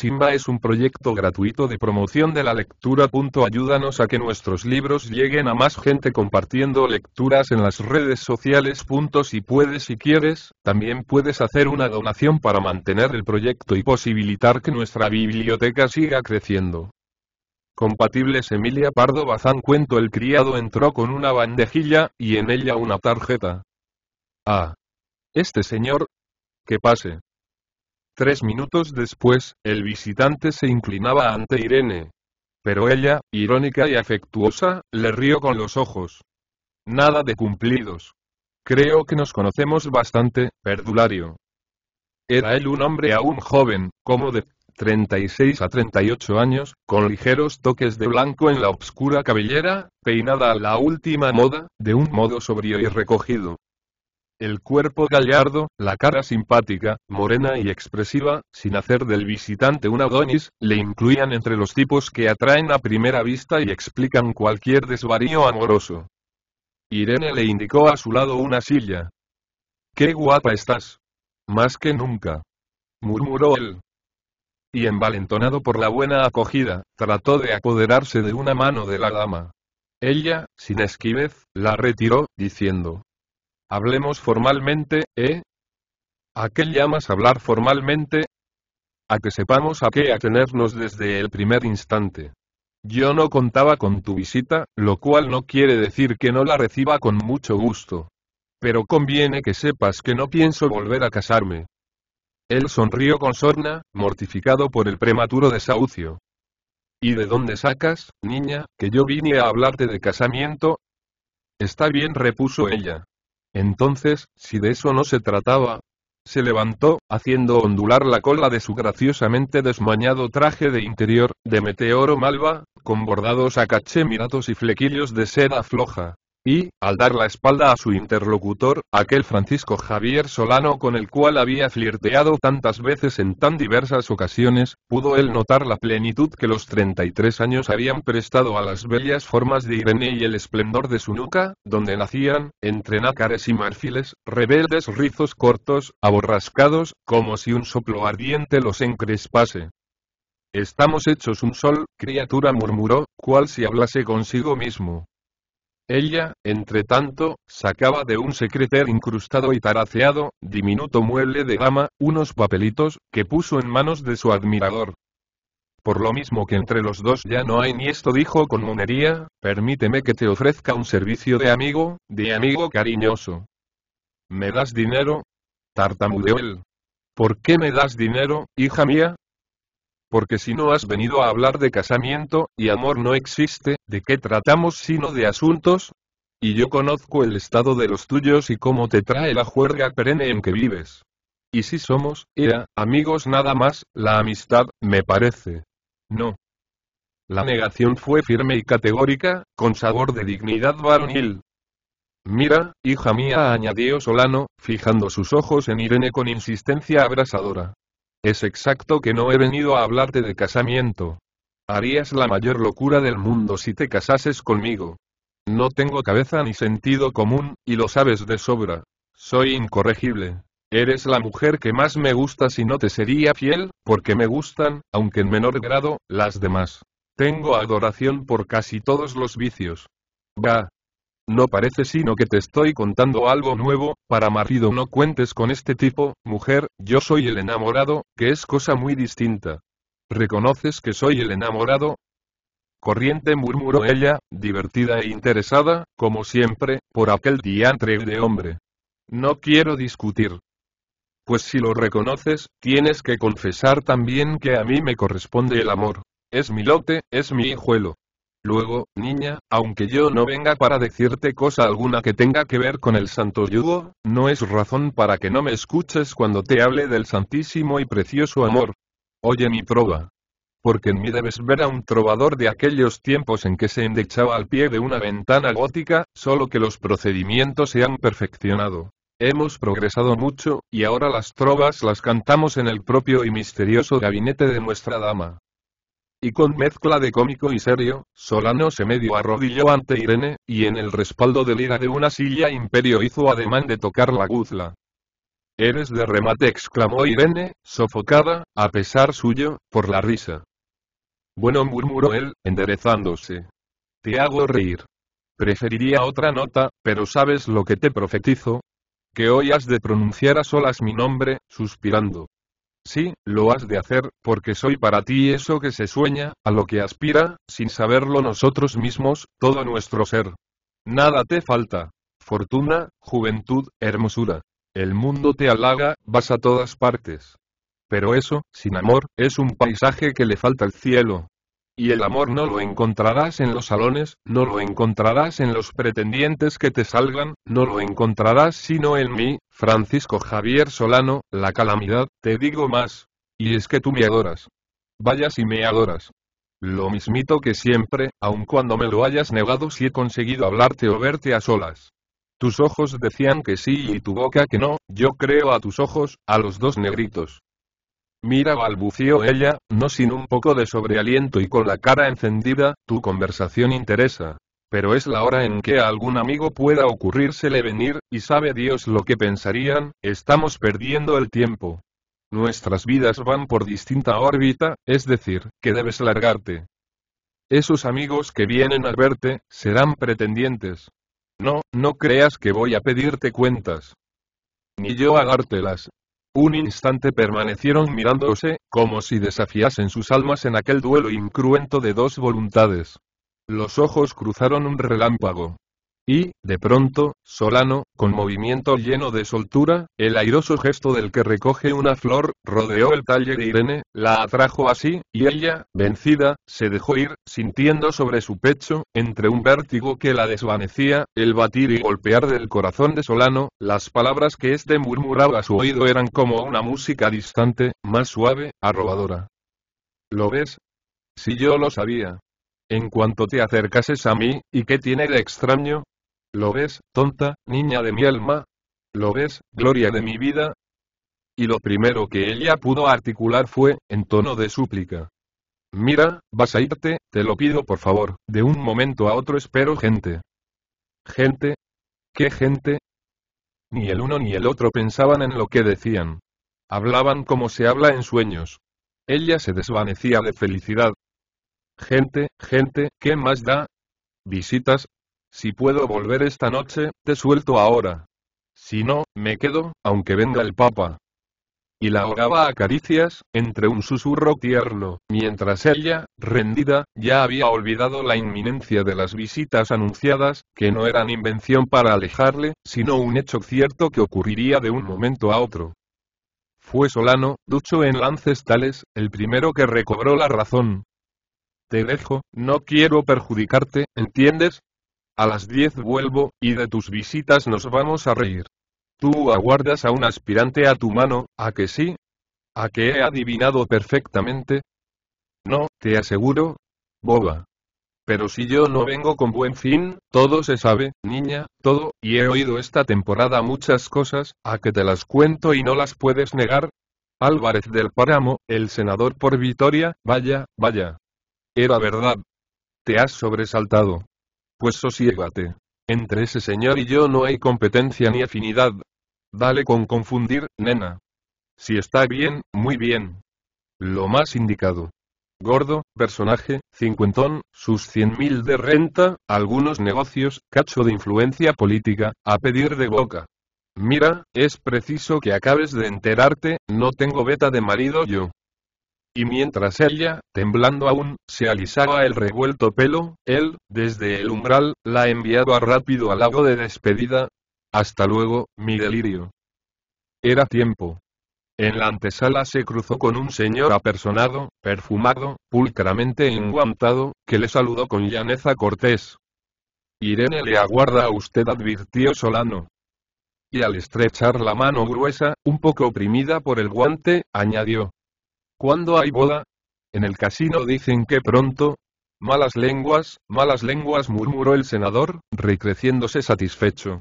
Simba es un proyecto gratuito de promoción de la lectura. Ayúdanos a que nuestros libros lleguen a más gente compartiendo lecturas en las redes sociales. Si puedes y quieres, también puedes hacer una donación para mantener el proyecto y posibilitar que nuestra biblioteca siga creciendo. Compatibles Emilia Pardo Bazán Cuento El criado entró con una bandejilla, y en ella una tarjeta. Ah. Este señor. Que pase. Tres minutos después, el visitante se inclinaba ante Irene. Pero ella, irónica y afectuosa, le rió con los ojos. Nada de cumplidos. Creo que nos conocemos bastante, perdulario. Era él un hombre aún joven, como de 36 a 38 años, con ligeros toques de blanco en la obscura cabellera, peinada a la última moda, de un modo sobrio y recogido. El cuerpo gallardo, la cara simpática, morena y expresiva, sin hacer del visitante un Adonis, le incluían entre los tipos que atraen a primera vista y explican cualquier desvarío amoroso. Irene le indicó a su lado una silla. ¡Qué guapa estás! Más que nunca. murmuró él. Y envalentonado por la buena acogida, trató de apoderarse de una mano de la dama. Ella, sin esquivez, la retiró, diciendo, Hablemos formalmente, ¿eh? ¿A qué llamas hablar formalmente? A que sepamos a qué atenernos desde el primer instante. Yo no contaba con tu visita, lo cual no quiere decir que no la reciba con mucho gusto. Pero conviene que sepas que no pienso volver a casarme. Él sonrió con sorna, mortificado por el prematuro desahucio. ¿Y de dónde sacas, niña, que yo vine a hablarte de casamiento? Está bien, repuso ella. Entonces, si de eso no se trataba, se levantó, haciendo ondular la cola de su graciosamente desmañado traje de interior, de meteoro malva, con bordados a caché y flequillos de seda floja y, al dar la espalda a su interlocutor, aquel Francisco Javier Solano con el cual había flirteado tantas veces en tan diversas ocasiones, pudo él notar la plenitud que los tres años habían prestado a las bellas formas de Irene y el esplendor de su nuca, donde nacían, entre nácares y marfiles, rebeldes rizos cortos, aborrascados, como si un soplo ardiente los encrespase. Estamos hechos un sol, criatura murmuró, cual si hablase consigo mismo. Ella, entretanto, sacaba de un secreter incrustado y taraceado, diminuto mueble de gama, unos papelitos, que puso en manos de su admirador. Por lo mismo que entre los dos ya no hay ni esto dijo con monería, permíteme que te ofrezca un servicio de amigo, de amigo cariñoso. ¿Me das dinero? Tartamudeó él. ¿Por qué me das dinero, hija mía? Porque si no has venido a hablar de casamiento, y amor no existe, ¿de qué tratamos sino de asuntos? Y yo conozco el estado de los tuyos y cómo te trae la juerga perenne en que vives. Y si somos, era, amigos nada más, la amistad, me parece. No. La negación fue firme y categórica, con sabor de dignidad varonil. Mira, hija mía, añadió Solano, fijando sus ojos en Irene con insistencia abrasadora. Es exacto que no he venido a hablarte de casamiento. Harías la mayor locura del mundo si te casases conmigo. No tengo cabeza ni sentido común, y lo sabes de sobra. Soy incorregible. Eres la mujer que más me gusta si no te sería fiel, porque me gustan, aunque en menor grado, las demás. Tengo adoración por casi todos los vicios. Va. No parece sino que te estoy contando algo nuevo, para marido no cuentes con este tipo, mujer, yo soy el enamorado, que es cosa muy distinta. ¿Reconoces que soy el enamorado? Corriente murmuró ella, divertida e interesada, como siempre, por aquel diantre de hombre. No quiero discutir. Pues si lo reconoces, tienes que confesar también que a mí me corresponde el amor. Es mi lote, es mi hijuelo. Luego, niña, aunque yo no venga para decirte cosa alguna que tenga que ver con el santo yugo, no es razón para que no me escuches cuando te hable del santísimo y precioso amor. Oye mi trova. Porque en mí debes ver a un trovador de aquellos tiempos en que se endechaba al pie de una ventana gótica, solo que los procedimientos se han perfeccionado. Hemos progresado mucho, y ahora las trovas las cantamos en el propio y misterioso gabinete de nuestra dama y con mezcla de cómico y serio, Solano se medio arrodilló ante Irene, y en el respaldo de ira de una silla imperio hizo ademán de tocar la guzla. Eres de remate exclamó Irene, sofocada, a pesar suyo, por la risa. Bueno murmuró él, enderezándose. Te hago reír. Preferiría otra nota, pero ¿sabes lo que te profetizo? Que hoy has de pronunciar a solas mi nombre, suspirando. Sí, lo has de hacer, porque soy para ti eso que se sueña, a lo que aspira, sin saberlo nosotros mismos, todo nuestro ser. Nada te falta. Fortuna, juventud, hermosura. El mundo te halaga, vas a todas partes. Pero eso, sin amor, es un paisaje que le falta el cielo. Y el amor no lo encontrarás en los salones, no lo encontrarás en los pretendientes que te salgan, no lo encontrarás sino en mí, Francisco Javier Solano, la calamidad, te digo más. Y es que tú me adoras. Vaya si me adoras. Lo mismito que siempre, aun cuando me lo hayas negado si he conseguido hablarte o verte a solas. Tus ojos decían que sí y tu boca que no, yo creo a tus ojos, a los dos negritos. Mira, balbució ella, no sin un poco de sobrealiento y con la cara encendida, tu conversación interesa, pero es la hora en que a algún amigo pueda ocurrírsele venir, y sabe Dios lo que pensarían, estamos perdiendo el tiempo. Nuestras vidas van por distinta órbita, es decir, que debes largarte. Esos amigos que vienen a verte, serán pretendientes. No, no creas que voy a pedirte cuentas. Ni yo a dártelas, un instante permanecieron mirándose, como si desafiasen sus almas en aquel duelo incruento de dos voluntades. Los ojos cruzaron un relámpago. Y, de pronto, Solano, con movimiento lleno de soltura, el airoso gesto del que recoge una flor, rodeó el talle de Irene, la atrajo así, y ella, vencida, se dejó ir, sintiendo sobre su pecho, entre un vértigo que la desvanecía, el batir y golpear del corazón de Solano, las palabras que éste murmuraba a su oído eran como una música distante, más suave, arrobadora. ¿Lo ves? Si yo lo sabía en cuanto te acercases a mí, ¿y qué tiene de extraño? ¿Lo ves, tonta, niña de mi alma? ¿Lo ves, gloria de mi vida? Y lo primero que ella pudo articular fue, en tono de súplica. Mira, vas a irte, te lo pido por favor, de un momento a otro espero gente. ¿Gente? ¿Qué gente? Ni el uno ni el otro pensaban en lo que decían. Hablaban como se habla en sueños. Ella se desvanecía de felicidad, Gente, gente, ¿qué más da? Visitas. Si puedo volver esta noche, te suelto ahora. Si no, me quedo, aunque venga el Papa. Y la ahogaba a caricias, entre un susurro tierno, mientras ella, rendida, ya había olvidado la inminencia de las visitas anunciadas, que no eran invención para alejarle, sino un hecho cierto que ocurriría de un momento a otro. Fue Solano, ducho en lances tales, el primero que recobró la razón, te dejo, no quiero perjudicarte, ¿entiendes? A las 10 vuelvo, y de tus visitas nos vamos a reír. Tú aguardas a un aspirante a tu mano, ¿a que sí? ¿A que he adivinado perfectamente? No, te aseguro. Boba. Pero si yo no vengo con buen fin, todo se sabe, niña, todo, y he oído esta temporada muchas cosas, a que te las cuento y no las puedes negar. Álvarez del Páramo, el senador por Vitoria, vaya, vaya, era verdad. Te has sobresaltado. Pues sosiégate. Entre ese señor y yo no hay competencia ni afinidad. Dale con confundir, nena. Si está bien, muy bien. Lo más indicado. Gordo, personaje, cincuentón, sus cien mil de renta, algunos negocios, cacho de influencia política, a pedir de boca. Mira, es preciso que acabes de enterarte, no tengo beta de marido yo. Y mientras ella, temblando aún, se alisaba el revuelto pelo, él, desde el umbral, la enviaba rápido al lago de despedida. Hasta luego, mi delirio. Era tiempo. En la antesala se cruzó con un señor apersonado, perfumado, pulcramente enguantado, que le saludó con llaneza cortés. Irene le aguarda a usted, advirtió Solano. Y al estrechar la mano gruesa, un poco oprimida por el guante, añadió, ¿Cuándo hay boda? En el casino dicen que pronto. Malas lenguas, malas lenguas, murmuró el senador, recreciéndose satisfecho.